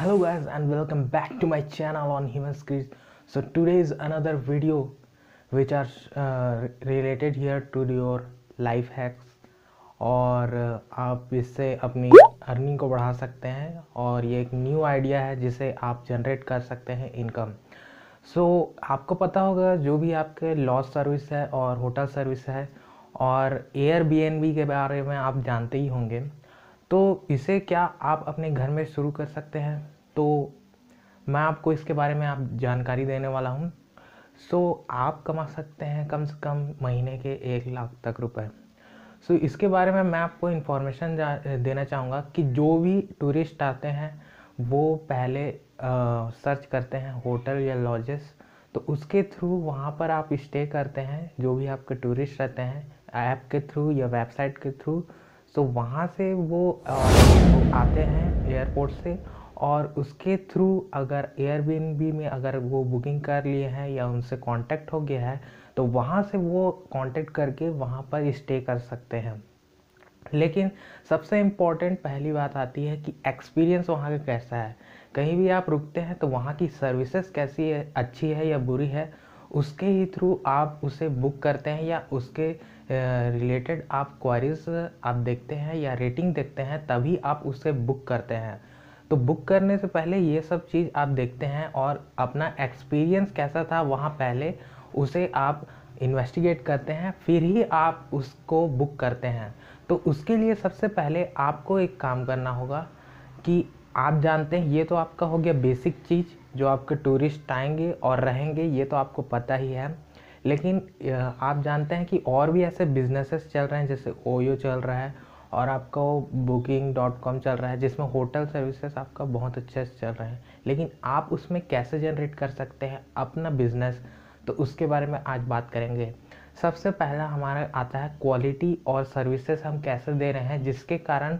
hello guys and welcome back to my channel on human skills so today is another video which are uh, related here to your life hacks और uh, आप इससे अपनी earning को बढ़ा सकते हैं और ये एक न्यू आइडिया है जिसे आप जनरेट कर सकते हैं इनकम सो so, आपको पता होगा जो भी आपके लॉज सर्विस है और होटल सर्विस है और एयर के बारे में आप जानते ही होंगे तो इसे क्या आप अपने घर में शुरू कर सकते हैं तो मैं आपको इसके बारे में आप जानकारी देने वाला हूँ सो so, आप कमा सकते हैं कम से कम महीने के एक लाख तक रुपए सो so, इसके बारे में मैं आपको इन्फॉर्मेशन देना चाहूँगा कि जो भी टूरिस्ट आते हैं वो पहले आ, सर्च करते हैं होटल या लॉजेस तो उसके थ्रू वहाँ पर आप स्टे करते हैं जो भी आपके टूरिस्ट रहते हैं ऐप के थ्रू या वेबसाइट के थ्रू सो so, वहाँ से वो आ, आते हैं एयरपोर्ट से और उसके थ्रू अगर भी में अगर वो बुकिंग कर लिए हैं या उनसे कांटेक्ट हो गया है तो वहाँ से वो कांटेक्ट करके वहाँ पर स्टे कर सकते हैं लेकिन सबसे इम्पॉर्टेंट पहली बात आती है कि एक्सपीरियंस वहाँ का कैसा है कहीं भी आप रुकते हैं तो वहाँ की सर्विसेज कैसी है अच्छी है या बुरी है उसके ही थ्रू आप उसे बुक करते हैं या उसके रिलेटेड आप क्वारीज आप देखते हैं या रेटिंग देखते हैं तभी आप उसे बुक करते हैं तो बुक करने से पहले ये सब चीज़ आप देखते हैं और अपना एक्सपीरियंस कैसा था वहाँ पहले उसे आप इन्वेस्टिगेट करते हैं फिर ही आप उसको बुक करते हैं तो उसके लिए सबसे पहले आपको एक काम करना होगा कि आप जानते हैं ये तो आपका हो गया बेसिक चीज़ जो आपके टूरिस्ट आएंगे और रहेंगे ये तो आपको पता ही है लेकिन आप जानते हैं कि और भी ऐसे बिजनेसेस चल रहे हैं जैसे ओयो चल रहा है और आपका वो बुकिंग डॉट कॉम चल रहा है जिसमें होटल सर्विसेज आपका बहुत अच्छे से चल रहा है लेकिन आप उसमें कैसे जनरेट कर सकते हैं अपना बिजनेस तो उसके बारे में आज बात करेंगे सबसे पहला हमारा आता है क्वालिटी और सर्विसेज हम कैसे दे रहे हैं जिसके कारण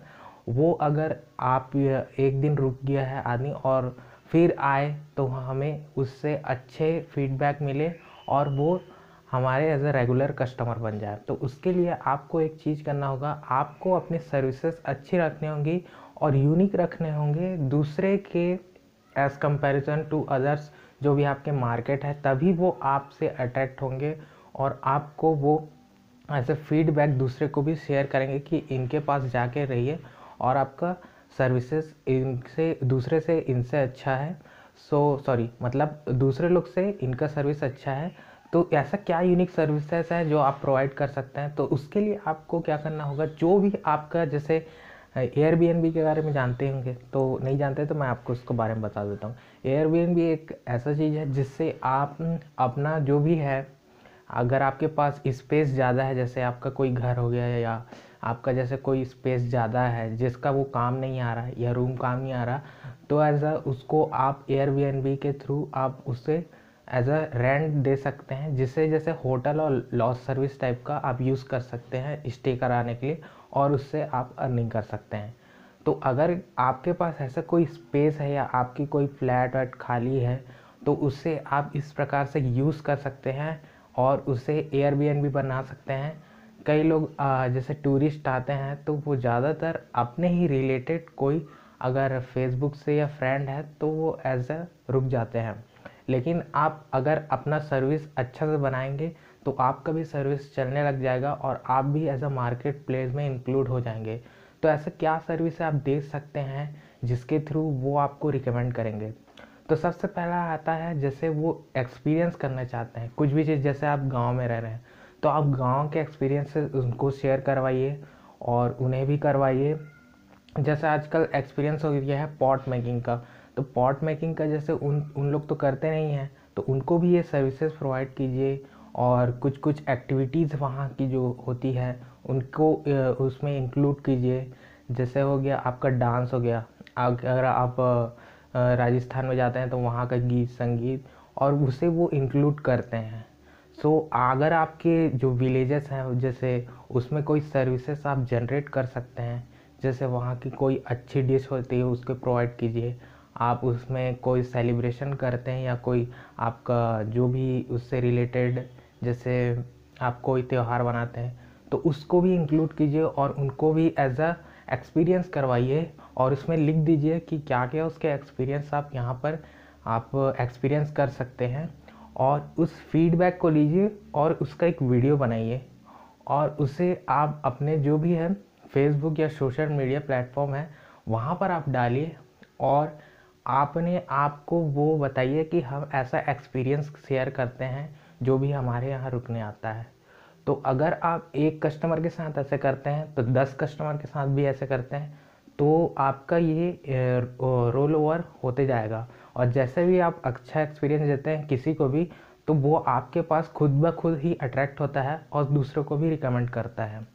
वो अगर आप एक दिन रुक गया है आदमी और फिर आए तो हमें उससे अच्छे फीडबैक मिले और वो हमारे एज ए रेगुलर कस्टमर बन जाए तो उसके लिए आपको एक चीज़ करना होगा आपको अपनी सर्विसेज अच्छी रखनी होंगी और यूनिक रखने होंगे दूसरे के एज़ कंपैरिजन टू अदर्स जो भी आपके मार्केट है तभी वो आपसे अट्रैक्ट होंगे और आपको वो ऐसे फीडबैक दूसरे को भी शेयर करेंगे कि इनके पास जाके रहिए और आपका सर्विसेज इनसे दूसरे से इनसे अच्छा है सो so, सॉरी मतलब दूसरे लोग से इनका सर्विस अच्छा है तो ऐसा क्या यूनिक सर्विसेज है जो आप प्रोवाइड कर सकते हैं तो उसके लिए आपको क्या करना होगा जो भी आपका जैसे एयर के बारे में जानते होंगे तो नहीं जानते तो मैं आपको उसके बारे में बता देता हूँ एयर एक ऐसा चीज़ है जिससे आप अपना जो भी है अगर आपके पास स्पेस ज़्यादा है जैसे आपका कोई घर हो गया या आपका जैसे कोई स्पेस ज़्यादा है जिसका वो काम नहीं आ रहा है या रूम काम नहीं आ रहा तो ऐसा उसको आप एयर के थ्रू आप उससे एज अ रेंट दे सकते हैं जिसे जैसे होटल और लॉज सर्विस टाइप का आप यूज़ कर सकते हैं स्टे कराने के लिए और उससे आप अर्निंग कर सकते हैं तो अगर आपके पास ऐसा कोई स्पेस है या आपकी कोई फ्लैट वैट खाली है तो उसे आप इस प्रकार से यूज़ कर सकते हैं और उसे एयरबीएन भी बना सकते हैं कई लोग जैसे टूरिस्ट आते हैं तो वो ज़्यादातर अपने ही रिलेटेड कोई अगर फेसबुक से या फ्रेंड है तो वो एज अ रुक जाते हैं लेकिन आप अगर अपना सर्विस अच्छा से बनाएंगे तो आपका भी सर्विस चलने लग जाएगा और आप भी एज अ मार्केट प्लेस में इंक्लूड हो जाएंगे तो ऐसा क्या सर्विस आप दे सकते हैं जिसके थ्रू वो आपको रिकमेंड करेंगे तो सबसे पहला आता है जैसे वो एक्सपीरियंस करना चाहते हैं कुछ भी चीज़ जैसे आप गांव में रह रहे हैं तो आप गांव के एक्सपीरियंस उनको शेयर करवाइए और उन्हें भी करवाइए जैसे आजकल एक्सपीरियंस हो गया है पॉट मेकिंग का तो पॉट मेकिंग का जैसे उन उन लोग तो करते नहीं हैं तो उनको भी ये सर्विसेज प्रोवाइड कीजिए और कुछ कुछ एक्टिविटीज़ वहाँ की जो होती है उनको उसमें इंक्लूड कीजिए जैसे हो गया आपका डांस हो गया अगर आप राजस्थान में जाते हैं तो वहाँ का गीत संगीत और उसे वो इंक्लूड करते हैं सो so, अगर आपके जो विलेजेस हैं जैसे उसमें कोई सर्विसेज आप जनरेट कर सकते हैं जैसे वहाँ की कोई अच्छी डिश होती है उसको प्रोवाइड कीजिए आप उसमें कोई सेलिब्रेशन करते हैं या कोई आपका जो भी उससे रिलेटेड जैसे आप कोई त्यौहार बनाते हैं तो उसको भी इंक्लूड कीजिए और उनको भी एज अ एक्सपीरियंस करवाइए और उसमें लिख दीजिए कि क्या क्या उसके एक्सपीरियंस आप यहाँ पर आप एक्सपीरियंस कर सकते हैं और उस फीडबैक को लीजिए और उसका एक वीडियो बनाइए और उसे आप अपने जो भी है फेसबुक या सोशल मीडिया प्लेटफॉर्म है वहाँ पर आप डालिए और आपने आपको वो बताइए कि हम ऐसा एक्सपीरियंस शेयर करते हैं जो भी हमारे यहाँ रुकने आता है तो अगर आप एक कस्टमर के साथ ऐसे करते हैं तो दस कस्टमर के साथ भी ऐसे करते हैं तो आपका ये रोल ओवर होते जाएगा और जैसे भी आप अच्छा एक्सपीरियंस देते हैं किसी को भी तो वो आपके पास खुद ब खुद ही अट्रैक्ट होता है और दूसरों को भी रिकमेंड करता है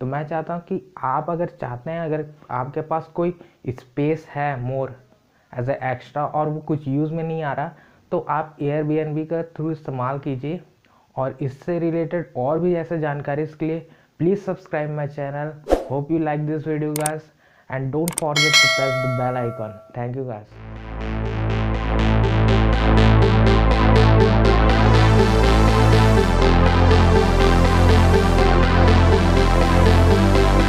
तो मैं चाहता हूँ कि आप अगर चाहते हैं अगर आपके पास कोई स्पेस है मोर एज ए एक्स्ट्रा और वो कुछ यूज़ में नहीं आ रहा तो आप एयर का थ्रू इस्तेमाल कीजिए और इससे रिलेटेड और भी ऐसे जानकारी इसके लिए please subscribe my channel hope you like this video guys and don't forget to press the bell icon thank you guys